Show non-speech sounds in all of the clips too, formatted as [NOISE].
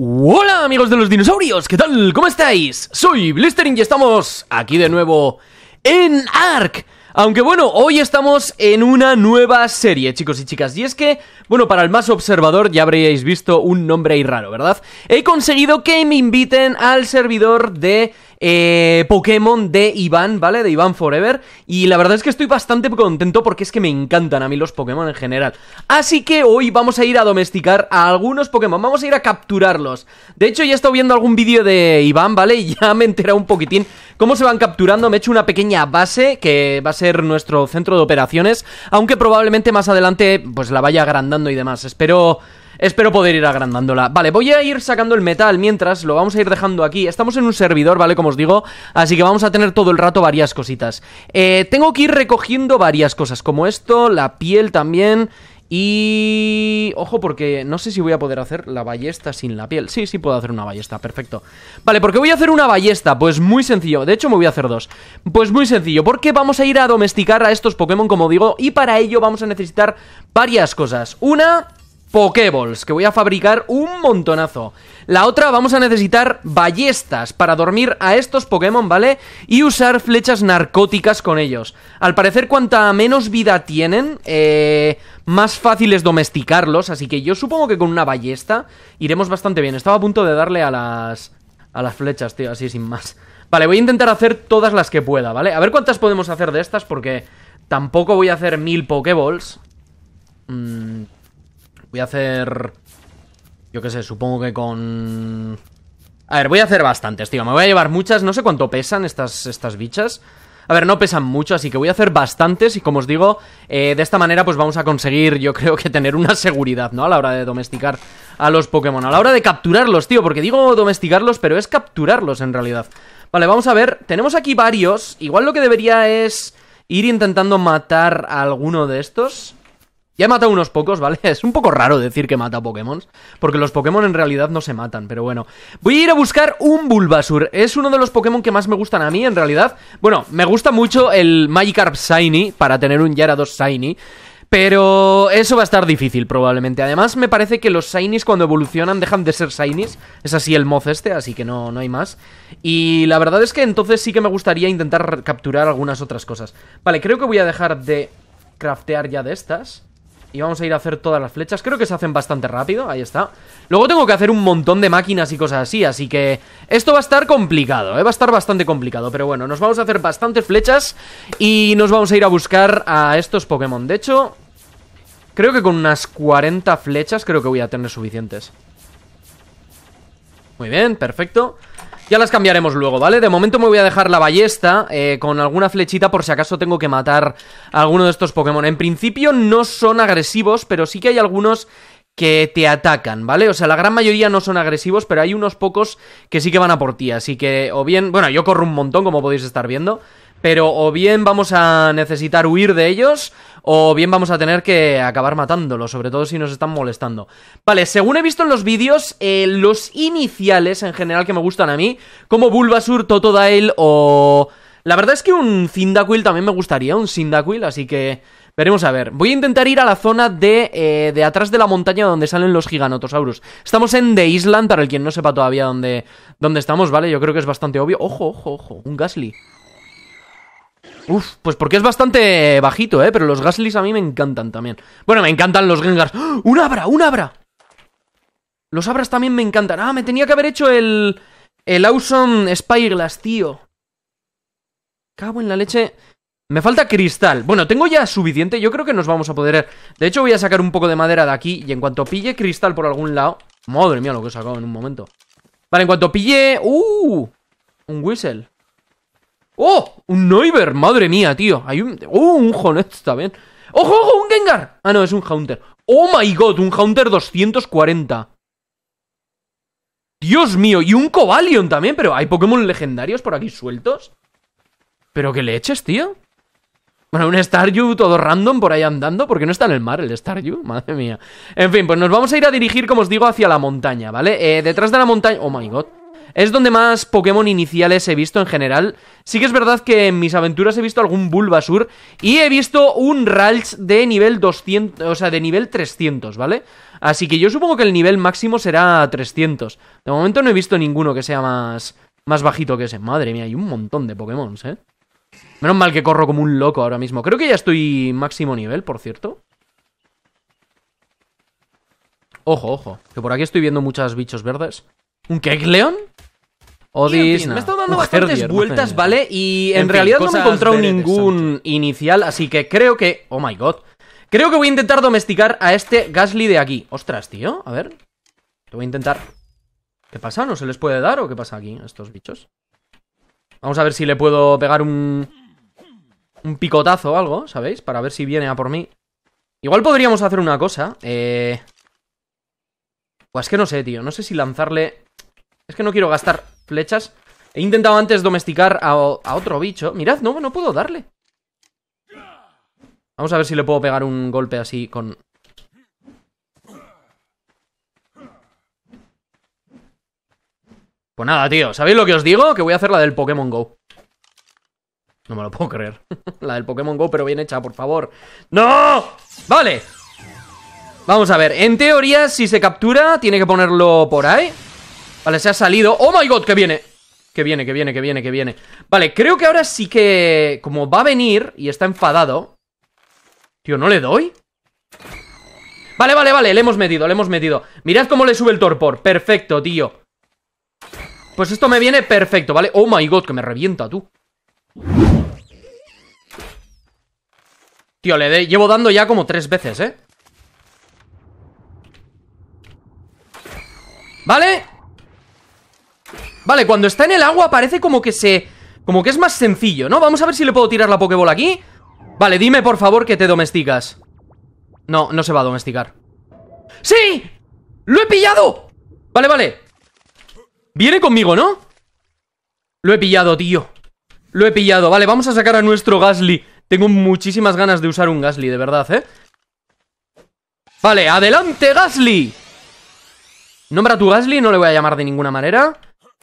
Hola amigos de los dinosaurios, ¿qué tal? ¿Cómo estáis? Soy Blistering y estamos aquí de nuevo en ARK. Aunque bueno, hoy estamos en una nueva serie, chicos y chicas. Y es que, bueno, para el más observador ya habríais visto un nombre ahí raro, ¿verdad? He conseguido que me inviten al servidor de eh, Pokémon de Iván, ¿vale? De Iván Forever. Y la verdad es que estoy bastante contento porque es que me encantan a mí los Pokémon en general. Así que hoy vamos a ir a domesticar a algunos Pokémon, vamos a ir a capturarlos. De hecho, ya he estado viendo algún vídeo de Iván, ¿vale? Y [LAUGHS] ya me he enterado un poquitín cómo se van capturando. Me he hecho una pequeña base que va a ser nuestro centro de operaciones, aunque probablemente más adelante pues la vaya agrandando y demás. Espero... Espero poder ir agrandándola. Vale, voy a ir sacando el metal mientras, lo vamos a ir dejando aquí. Estamos en un servidor, ¿vale? Como os digo, así que vamos a tener todo el rato varias cositas. Eh, tengo que ir recogiendo varias cosas, como esto, la piel también... Y... Ojo, porque no sé si voy a poder hacer la ballesta sin la piel Sí, sí puedo hacer una ballesta, perfecto Vale, porque voy a hacer una ballesta? Pues muy sencillo, de hecho me voy a hacer dos Pues muy sencillo, porque vamos a ir a domesticar a estos Pokémon, como digo Y para ello vamos a necesitar varias cosas Una, Pokéballs, que voy a fabricar un montonazo. La otra, vamos a necesitar ballestas para dormir a estos Pokémon, ¿vale? Y usar flechas narcóticas con ellos. Al parecer, cuanta menos vida tienen, eh, más fácil es domesticarlos. Así que yo supongo que con una ballesta iremos bastante bien. Estaba a punto de darle a las, a las flechas, tío, así sin más. Vale, voy a intentar hacer todas las que pueda, ¿vale? A ver cuántas podemos hacer de estas, porque tampoco voy a hacer mil Pokéballs. Mmm Voy a hacer... Yo qué sé, supongo que con... A ver, voy a hacer bastantes, tío. Me voy a llevar muchas. No sé cuánto pesan estas, estas bichas. A ver, no pesan mucho, así que voy a hacer bastantes y como os digo, eh, de esta manera pues vamos a conseguir, yo creo que tener una seguridad, ¿no? A la hora de domesticar a los Pokémon, a la hora de capturarlos, tío, porque digo domesticarlos, pero es capturarlos en realidad. Vale, vamos a ver, tenemos aquí varios, igual lo que debería es ir intentando matar a alguno de estos. Ya he matado unos pocos, ¿vale? [LAUGHS] Es un poco raro decir que mata Pokémon, porque los Pokémon en realidad no se matan, pero bueno. Voy a ir a buscar un Bulbasur. Es uno de los Pokémon que más me gustan a mí, en realidad. Bueno, me gusta mucho el Magikarp Shiny, para tener un Gyarados Shiny. Pero eso va a estar difícil probablemente. Además, me parece que los Shinies cuando evolucionan dejan de ser Shinies. Es así el moz este, así que no, no hay más. Y la verdad es que entonces sí que me gustaría intentar capturar algunas otras cosas. Vale, creo que voy a dejar de craftear ya de estas. Y vamos a ir a hacer todas las flechas Creo que se hacen bastante rápido, ahí está Luego tengo que hacer un montón de máquinas y cosas así Así que esto va a estar complicado, ¿eh? Va a estar bastante complicado, pero bueno Nos vamos a hacer bastantes flechas Y nos vamos a ir a buscar a estos Pokémon De hecho, creo que con unas 40 flechas Creo que voy a tener suficientes Muy bien, perfecto ya las cambiaremos luego, ¿vale? De momento me voy a dejar la ballesta eh, con alguna flechita por si acaso tengo que matar alguno de estos Pokémon. En principio no son agresivos, pero sí que hay algunos que te atacan, ¿vale? O sea, la gran mayoría no son agresivos, pero hay unos pocos que sí que van a por ti. Así que, o bien, bueno, yo corro un montón, como podéis estar viendo pero o bien vamos a necesitar huir de ellos o bien vamos a tener que acabar matándolos, sobre todo si nos están molestando. Vale, según he visto en los vídeos, eh, los iniciales en general que me gustan a mí, como Bulbasur, Totodile o... La verdad es que un Cyndaquil también me gustaría, un Cyndaquil, así que... Veremos a ver. Voy a intentar ir a la zona de, eh, de atrás de la montaña donde salen los giganotosaurus. Estamos en The Island, para el quien no sepa todavía dónde, dónde estamos, ¿vale? Yo creo que es bastante obvio. Ojo, ojo, ojo. Un Gasly. Uf, pues porque es bastante bajito, ¿eh? Pero los Gaslys a mí me encantan también. Bueno, me encantan los Gengars. ¡Ah! ¡Un Abra! ¡Un Abra! Los Abras también me encantan. Ah, me tenía que haber hecho el... El Awesome Spyglass, tío. Cabo en la leche. Me falta cristal. Bueno, tengo ya suficiente. Yo creo que nos vamos a poder... De hecho, voy a sacar un poco de madera de aquí. Y en cuanto pille cristal por algún lado... Madre mía, lo que he sacado en un momento. Vale, en cuanto pille... ¡Uh! Un whistle. ¡Oh! Un Noiber, madre mía, tío. Hay un. ¡Oh! Un Honest también. ¡Ojo, ojo! ¡Un Gengar! Ah, no, es un Haunter. ¡Oh my god! Un Haunter 240. Dios mío, y un Cobalion también, pero hay Pokémon legendarios por aquí sueltos. Pero qué le eches, tío. Bueno, un Staryu todo random por ahí andando, porque no está en el mar el Staryu, [LAUGHS] madre mía. En fin, pues nos vamos a ir a dirigir, como os digo, hacia la montaña, ¿vale? Eh, detrás de la montaña... Oh my god. Es donde más Pokémon iniciales he visto en general. Sí que es verdad que en mis aventuras he visto algún Bulbasur y he visto un Ralch de nivel 200, o sea, de nivel 300, ¿vale? Así que yo supongo que el nivel máximo será 300. De momento no he visto ninguno que sea más, más bajito que ese. Madre mía, hay un montón de Pokémon, ¿eh? Menos mal que corro como un loco ahora mismo. Creo que ya estoy máximo nivel, por cierto. Ojo, ojo. Que por aquí estoy viendo muchas bichos verdes. ¿Un Kegleon? me ha estado dando bastantes vueltas, ¿vale? Y en, realidad no me he encontrado ningún inicial, así que creo que. Oh my god. Creo que voy a intentar domesticar a este Gasly de aquí. Ostras, tío. A ver. Lo voy a intentar. ¿Qué pasa? ¿No se les puede dar o qué pasa aquí, a estos bichos? Vamos a ver si le puedo pegar un. Un picotazo o algo, ¿sabéis? Para ver si viene a por mí. Igual podríamos hacer una cosa. Eh. Pues que no sé, tío. No sé si lanzarle. Es que no quiero gastar flechas. He intentado antes domesticar a, otro bicho. Mirad, no, no puedo darle. Vamos a ver si le puedo pegar un golpe así con... Pues nada, tío. ¿Sabéis lo que os digo? Que voy a hacer la del Pokémon GO. No me lo puedo creer. [LAUGHS] la del Pokémon GO, pero bien hecha, por favor. ¡No! ¡Vale! Vamos a ver. En teoría, si se captura, tiene que ponerlo por ahí. Vale, se ha salido. ¡Oh, my God! ¡Que viene! Que viene, que viene, que viene, que viene. Vale, creo que ahora sí que... Como va a venir y está enfadado... Tío, ¿no le doy? Vale, vale, vale, le hemos metido, le hemos metido Mirad cómo le sube el torpor, perfecto, tío Pues esto me viene perfecto, ¿vale? Oh my god, que me revienta, tú Tío, le de... llevo dando ya como tres veces, ¿eh? Vale Vale, cuando está en el agua parece como que se... Como que es más sencillo, ¿no? Vamos a ver si le puedo tirar la Pokéball aquí Vale, dime por favor que te domesticas No, no se va a domesticar ¡Sí! ¡Lo he pillado! Vale, vale Viene conmigo, ¿no? Lo he pillado, tío Lo he pillado, vale, vamos a sacar a nuestro Gasly Tengo muchísimas ganas de usar un Gasly, de verdad, ¿eh? Vale, adelante, Gasly Nombra tu Gasly, no le voy a llamar de ninguna manera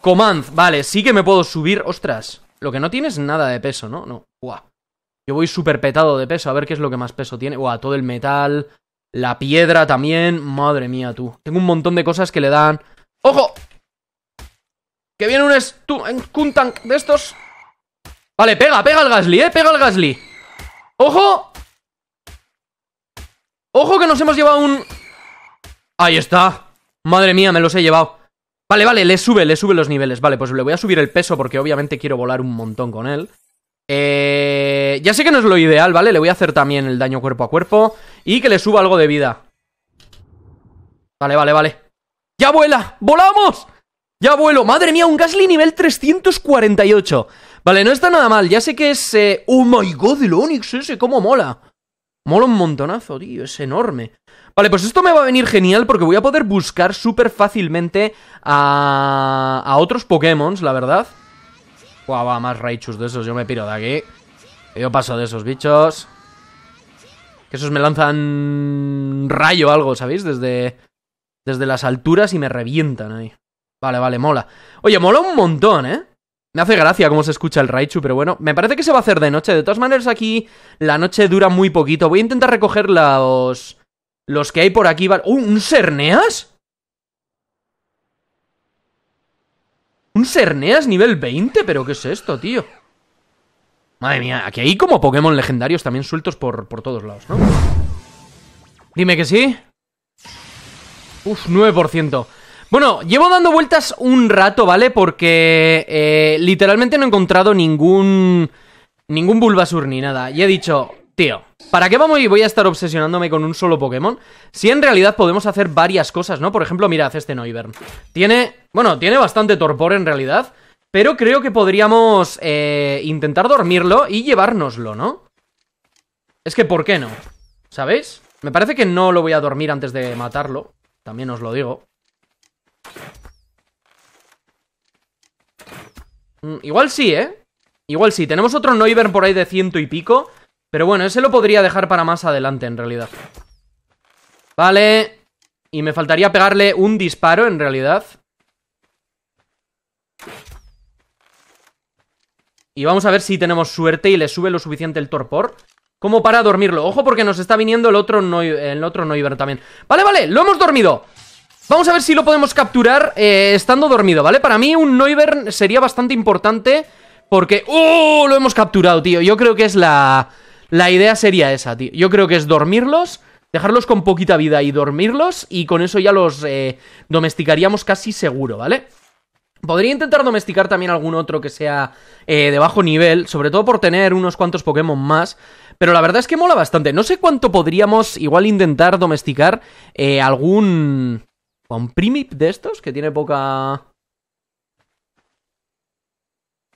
Comand, vale, sí que me puedo subir. Ostras, lo que no tiene es nada de peso, ¿no? No, guau. Yo voy súper petado de peso, a ver qué es lo que más peso tiene. Guau, todo el metal, la piedra también. Madre mía, tú. Tengo un montón de cosas que le dan... ¡Ojo! Que viene un, un de estos. Vale, pega, pega al Gasly, eh, pega al Gasly. ¡Ojo! ¡Ojo que nos hemos llevado un... Ahí está. Madre mía, me los he llevado. Vale, vale, le sube, le sube los niveles. Vale, pues le voy a subir el peso porque obviamente quiero volar un montón con él. Eh, ya sé que no es lo ideal, ¿vale? Le voy a hacer también el daño cuerpo a cuerpo y que le suba algo de vida. Vale, vale, vale. ¡Ya vuela! ¡Volamos! ¡Ya vuelo! ¡Madre mía! Un Gasly nivel 348. Vale, no está nada mal. Ya sé que es... Eh, ¡Oh, my God! El Onix ese, cómo mola. Mola un montonazo, tío. Es enorme. Vale, pues esto me va a venir genial porque voy a poder buscar súper fácilmente a... a otros Pokémon, la verdad. Guau, va, más Raichus de esos, yo me piro de aquí. Yo paso de esos bichos. Que esos me lanzan rayo o algo, ¿sabéis? Desde, desde las alturas y me revientan ahí. Vale, vale, mola. Oye, mola un montón, ¿eh? Me hace gracia cómo se escucha el Raichu, pero bueno, me parece que se va a hacer de noche. De todas maneras, aquí la noche dura muy poquito. Voy a intentar recoger los, los que hay por aquí van... ¡Uh! un Cerneas! ¿Un Cerneas nivel 20? ¿Pero qué es esto, tío? Madre mía, aquí hay como Pokémon legendarios también sueltos por, todos lados, ¿no? Dime que sí. Uf, 9%. Bueno, llevo dando vueltas un rato, ¿vale? Porque eh, literalmente no he encontrado ningún... Ningún Bulbasur ni nada. Y he dicho, Tío, ¿para qué vamos y voy a estar obsesionándome con un solo Pokémon? Si en realidad podemos hacer varias cosas, ¿no? Por ejemplo, mirad este Noivern. Tiene, bueno, tiene bastante torpor en realidad, pero creo que podríamos eh, intentar dormirlo y llevárnoslo, ¿no? Es que, ¿por qué no? ¿Sabéis? Me parece que no lo voy a dormir antes de matarlo. También os lo digo. Mm, igual sí, ¿eh? Igual sí. Tenemos otro Noivern por ahí de ciento y pico. Pero bueno, ese lo podría dejar para más adelante en realidad. Vale. Y me faltaría pegarle un disparo en realidad. Y vamos a ver si tenemos suerte y le sube lo suficiente el torpor como para dormirlo. Ojo porque nos está viniendo el otro, no, el otro Noiver también. Vale, vale, lo hemos dormido. Vamos a ver si lo podemos capturar eh, estando dormido, ¿vale? Para mí un Noiver sería bastante importante porque... ¡Oh! Lo hemos capturado, tío. Yo creo que es la... La idea sería esa, tío. Yo creo que es dormirlos, dejarlos con poquita vida y dormirlos, y con eso ya los eh, domesticaríamos casi seguro, ¿vale? Podría intentar domesticar también algún otro que sea eh, de bajo nivel, sobre todo por tener unos cuantos Pokémon más. Pero la verdad es que mola bastante. No sé cuánto podríamos igual intentar domesticar eh, algún... ¿Un Primip de estos? Que tiene poca...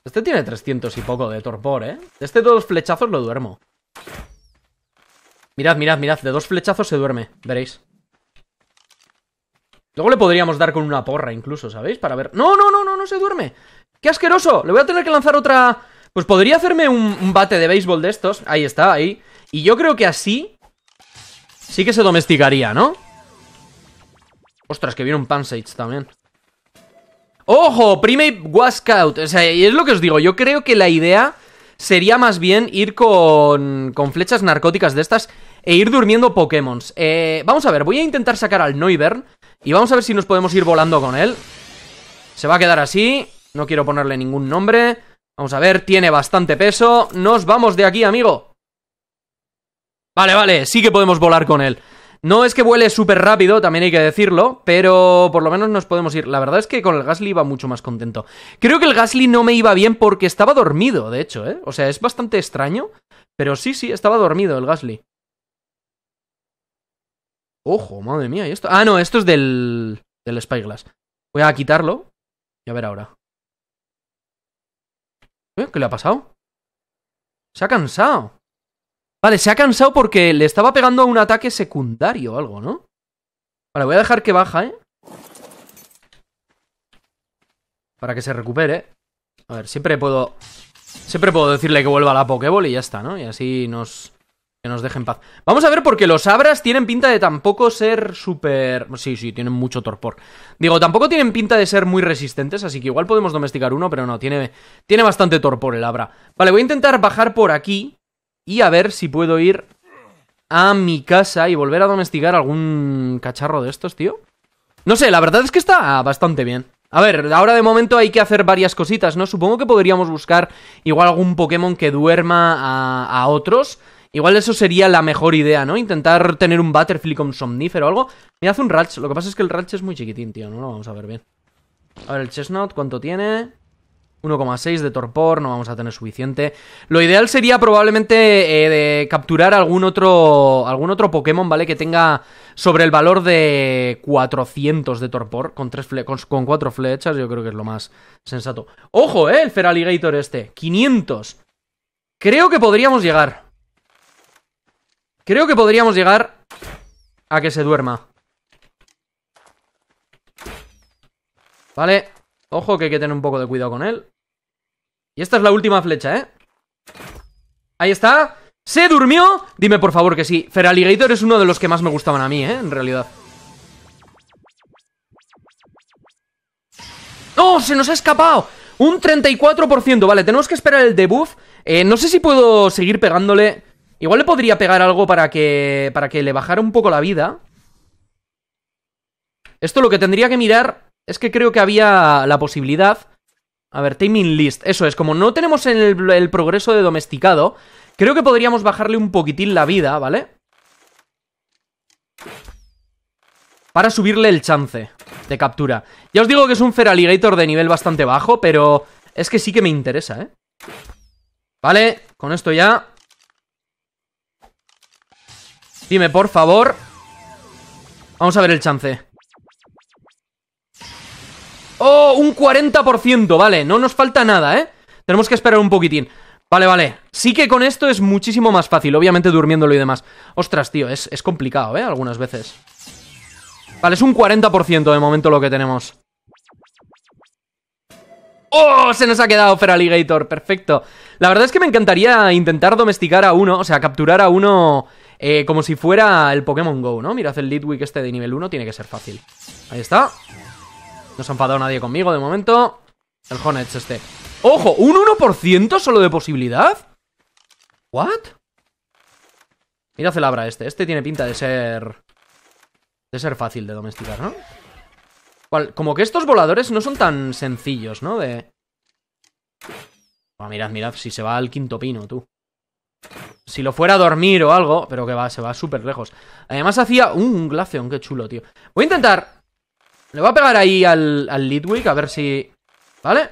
Este tiene 300 y poco de torpor, ¿eh? Este todos flechazos lo duermo. Mirad, mirad, mirad. De dos flechazos se duerme. Veréis. Luego le podríamos dar con una porra incluso, ¿sabéis? Para ver... ¡No, no, no, no! ¡No se duerme! ¡Qué asqueroso! Le voy a tener que lanzar otra... Pues podría hacerme un, bate de béisbol de estos. Ahí está, ahí. Y yo creo que así... Sí que se domesticaría, ¿no? Ostras, que viene un Pansage también. ¡Ojo! Primate Wascout. O sea, y es lo que os digo. Yo creo que la idea sería más bien ir con, con flechas narcóticas de estas e ir durmiendo Pokémon. Eh, vamos a ver, voy a intentar sacar al Noivern y vamos a ver si nos podemos ir volando con él. Se va a quedar así, no quiero ponerle ningún nombre. Vamos a ver, tiene bastante peso. Nos vamos de aquí, amigo. Vale, vale, sí que podemos volar con él. No es que vuele súper rápido, también hay que decirlo, pero por lo menos nos podemos ir. La verdad es que con el Gasly iba mucho más contento. Creo que el Gasly no me iba bien porque estaba dormido, de hecho, ¿eh? O sea, es bastante extraño, pero sí, sí, estaba dormido el Gasly. Ojo, madre mía, ¿y esto? Ah, no, esto es del, del Spyglass. Voy a quitarlo y a ver ahora. ¿Eh? ¿Qué le ha pasado? Se ha cansado. Vale, se ha cansado porque le estaba pegando a un ataque secundario o algo, ¿no? Vale, voy a dejar que baja, ¿eh? Para que se recupere. A ver, siempre puedo... Siempre puedo decirle que vuelva a la Pokéball y ya está, ¿no? Y así nos... Que nos en paz. Vamos a ver porque los Abras tienen pinta de tampoco ser súper... Sí, sí, tienen mucho torpor. Digo, tampoco tienen pinta de ser muy resistentes, así que igual podemos domesticar uno, pero no, tiene, tiene bastante torpor el Abra. Vale, voy a intentar bajar por aquí y a ver si puedo ir a mi casa y volver a domesticar algún cacharro de estos, tío. No sé, la verdad es que está bastante bien. A ver, ahora de momento hay que hacer varias cositas, ¿no? Supongo que podríamos buscar igual algún Pokémon que duerma a, otros. Igual eso sería la mejor idea, ¿no? Intentar tener un Butterfly con Somnífero o algo. Me hace un Ratch. Lo que pasa es que el Ratch es muy chiquitín, tío. No lo vamos a ver bien. A ver, el Chestnut, ¿cuánto tiene? 1,6 de torpor, no vamos a tener suficiente. Lo ideal sería probablemente eh, capturar algún otro, algún otro Pokémon, ¿vale? Que tenga sobre el valor de 400 de torpor, con, tres con, cuatro flechas, yo creo que es lo más sensato. ¡Ojo, eh! El Feraligator este, 500. Creo que podríamos llegar. Creo que podríamos llegar a que se duerma. Vale, Ojo que hay que tener un poco de cuidado con él. Y esta es la última flecha, ¿eh? Ahí está. ¿Se durmió? Dime por favor que sí. Feraligator es uno de los que más me gustaban a mí, ¿eh? En realidad. ¡No! ¡Se nos ha escapado! Un 34%. Vale, tenemos que esperar el debuff. Eh, no sé si puedo seguir pegándole... Igual le podría pegar algo para que... Para que le bajara un poco la vida. Esto lo que tendría que mirar es que creo que había la posibilidad... A ver, timing list. Eso es, como no tenemos el, el progreso de domesticado, creo que podríamos bajarle un poquitín la vida, ¿vale? Para subirle el chance de captura. Ya os digo que es un Feraligator de nivel bastante bajo, pero es que sí que me interesa, ¿eh? Vale, con esto ya... Dime, por favor... Vamos a ver el chance. ¡Oh! Un 40%, vale, no nos falta nada, ¿eh? Tenemos que esperar un poquitín. Vale, vale. Sí que con esto es muchísimo más fácil, obviamente durmiéndolo y demás. Ostras, tío, es, complicado, ¿eh? Algunas veces. Vale, es un 40% de momento lo que tenemos. ¡Oh! Se nos ha quedado Feraligator, perfecto. La verdad es que me encantaría intentar domesticar a uno, o sea, capturar a uno eh, como si fuera el Pokémon GO, ¿no? Mirad, el Litwick este de nivel 1 tiene que ser fácil. Ahí está. No se ha enfadado nadie conmigo de momento. El Hornets este. ¡Ojo! ¿Un 1% solo de posibilidad? ¿What? Mira Celabra este. Este tiene pinta de ser... De ser fácil de domesticar, ¿no? como que estos voladores no son tan sencillos, ¿no? De... mirad, mirad, si se va al quinto pino, tú. Si lo fuera a dormir o algo, pero que va, se va súper lejos. Además hacía uh, un, un glaceon, qué chulo, tío. Voy a intentar le voy a pegar ahí al, al a ver si... ¿Vale?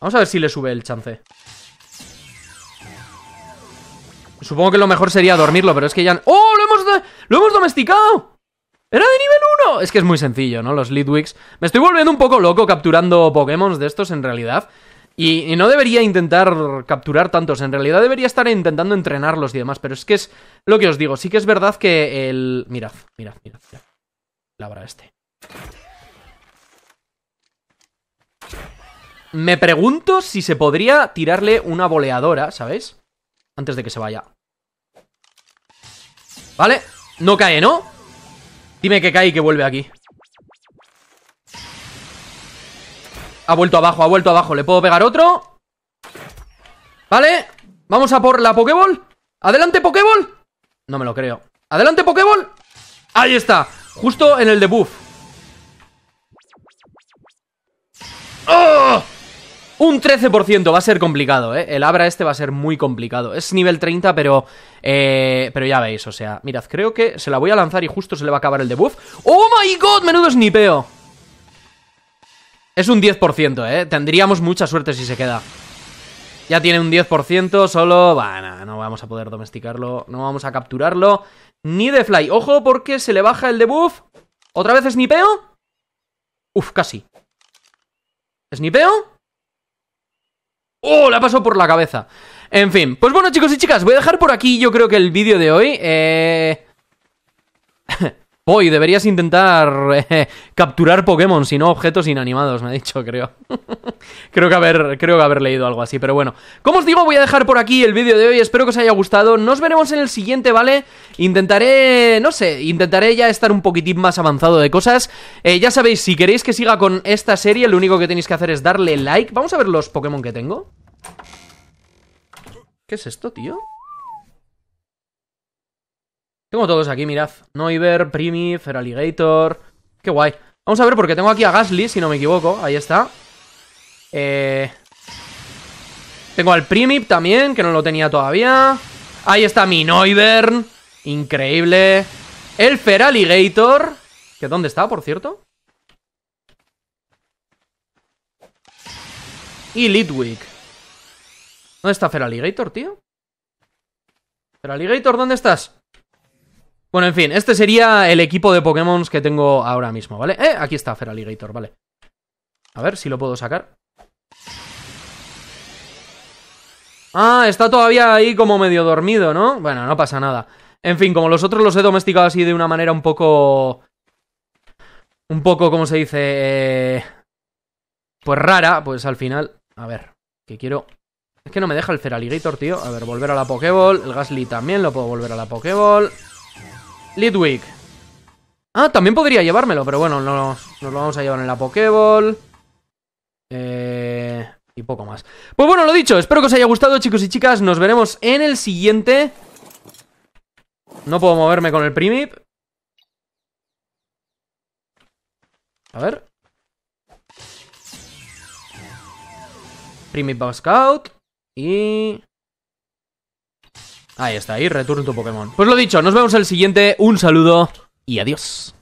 Vamos a ver si le sube el chance. Supongo que lo mejor sería dormirlo, pero es que ya... ¡Oh! ¡Lo hemos, lo hemos domesticado! ¡Era de nivel 1! Es que es muy sencillo, ¿no? Los Lidwicks. Me estoy volviendo un poco loco capturando Pokémon de estos en realidad. Y, y, no debería intentar capturar tantos, en realidad debería estar intentando entrenarlos y demás, pero es que es lo que os digo, sí que es verdad que el... Mirad, mirad, mirad, mirad palabra este. Me pregunto si se podría tirarle una boleadora, sabes Antes de que se vaya. Vale, no cae, ¿no? Dime que cae y que vuelve aquí. Ha vuelto abajo, ha vuelto abajo. ¿Le puedo pegar otro? Vale, vamos a por la Pokéball. ¡Adelante, Pokéball! No me lo creo. ¡Adelante, Pokéball! ¡Ahí está! Justo en el debuff. ¡Oh! Un 13% va a ser complicado, ¿eh? El Abra este va a ser muy complicado. Es nivel 30, pero... Eh, pero ya veis, o sea... Mirad, creo que se la voy a lanzar y justo se le va a acabar el debuff. ¡Oh, my God! Menudo snipeo. Es un 10%, ¿eh? Tendríamos mucha suerte si se queda. Ya tiene un 10%, solo... Bueno, no vamos a poder domesticarlo, no vamos a capturarlo. Ni de fly. Ojo porque se le baja el debuff. ¿Otra vez snipeo? Uf, casi. ¿Snipeo? ¡Oh! La pasó por la cabeza. En fin, pues bueno chicos y chicas, voy a dejar por aquí yo creo que el vídeo de hoy. Eh... Hoy deberías intentar eh, capturar Pokémon, si no objetos inanimados, me ha dicho, creo. [LAUGHS] creo, que haber, creo que haber leído algo así, pero bueno. Como os digo, voy a dejar por aquí el vídeo de hoy, espero que os haya gustado. Nos veremos en el siguiente, ¿vale? Intentaré, no sé, intentaré ya estar un poquitín más avanzado de cosas. Eh, ya sabéis, si queréis que siga con esta serie, lo único que tenéis que hacer es darle like. Vamos a ver los Pokémon que tengo. ¿Qué es esto, tío? Tengo todos aquí, mirad. Noiver, Primi, Feraligator... Qué guay. Vamos a ver porque tengo aquí a Gasly, si no me equivoco. Ahí está. Eh, tengo al Primip también, que no lo tenía todavía. Ahí está mi Noivern. Increíble. El Feraligator. ¿Que dónde está, por cierto? Y Litwick. ¿Dónde está Feraligator, tío? Feraligator, ¿dónde estás? Bueno, en fin, este sería el equipo de Pokémon que tengo ahora mismo, ¿vale? Eh, aquí está Feraligator, vale. A ver si lo puedo sacar. Ah, está todavía ahí como medio dormido, ¿no? Bueno, no pasa nada. En fin, como los otros los he domesticado así de una manera un poco... Un poco, ¿cómo se dice? Eh, pues rara, pues al final... A ver, que quiero... Es que no me deja el Feraligator, tío. A ver, volver a la Pokéball. El Gasly también lo puedo volver a la Pokéball. Lidwick. Ah, también podría llevármelo, pero bueno, no, nos lo vamos a llevar en la Pokéball. Eh, y poco más. Pues bueno, lo dicho, espero que os haya gustado, chicos y chicas. Nos veremos en el siguiente. No puedo moverme con el Primip. A ver. Primip Scout. Y... Ahí está, ahí return tu Pokémon. Pues lo dicho, nos vemos en el siguiente. Un saludo y adiós.